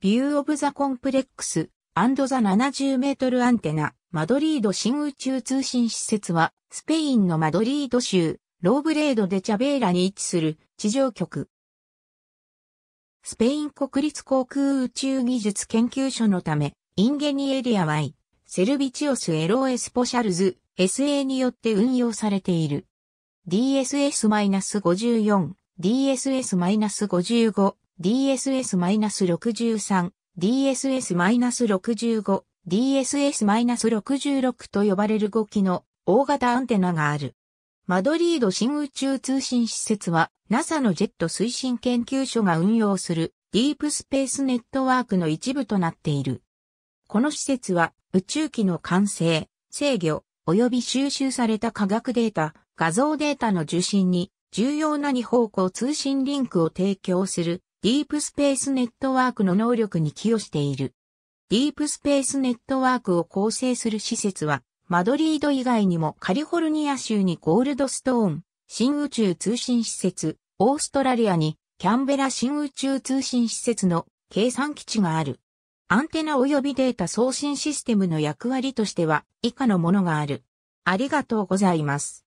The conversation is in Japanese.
ビューオブザコンプレックスザ70メートルアンテナ、マドリード新宇宙通信施設は、スペインのマドリード州、ローブレードデチャベーラに位置する地上局。スペイン国立航空宇宙技術研究所のため、インゲニエリア Y、セルビチオスエロエスポシャルズ、SA によって運用されている。DSS-54、DSS-55、DSS-63、DSS-65、DSS-66 と呼ばれる5機の大型アンテナがある。マドリード新宇宙通信施設は NASA のジェット推進研究所が運用するディープスペースネットワークの一部となっている。この施設は宇宙機の完成、制御、及び収集された科学データ、画像データの受信に重要な二方向通信リンクを提供するディープスペースネットワークの能力に寄与している。ディープスペースネットワークを構成する施設は、マドリード以外にもカリフォルニア州にゴールドストーン、新宇宙通信施設、オーストラリアにキャンベラ新宇宙通信施設の計算基地がある。アンテナ及びデータ送信システムの役割としては以下のものがある。ありがとうございます。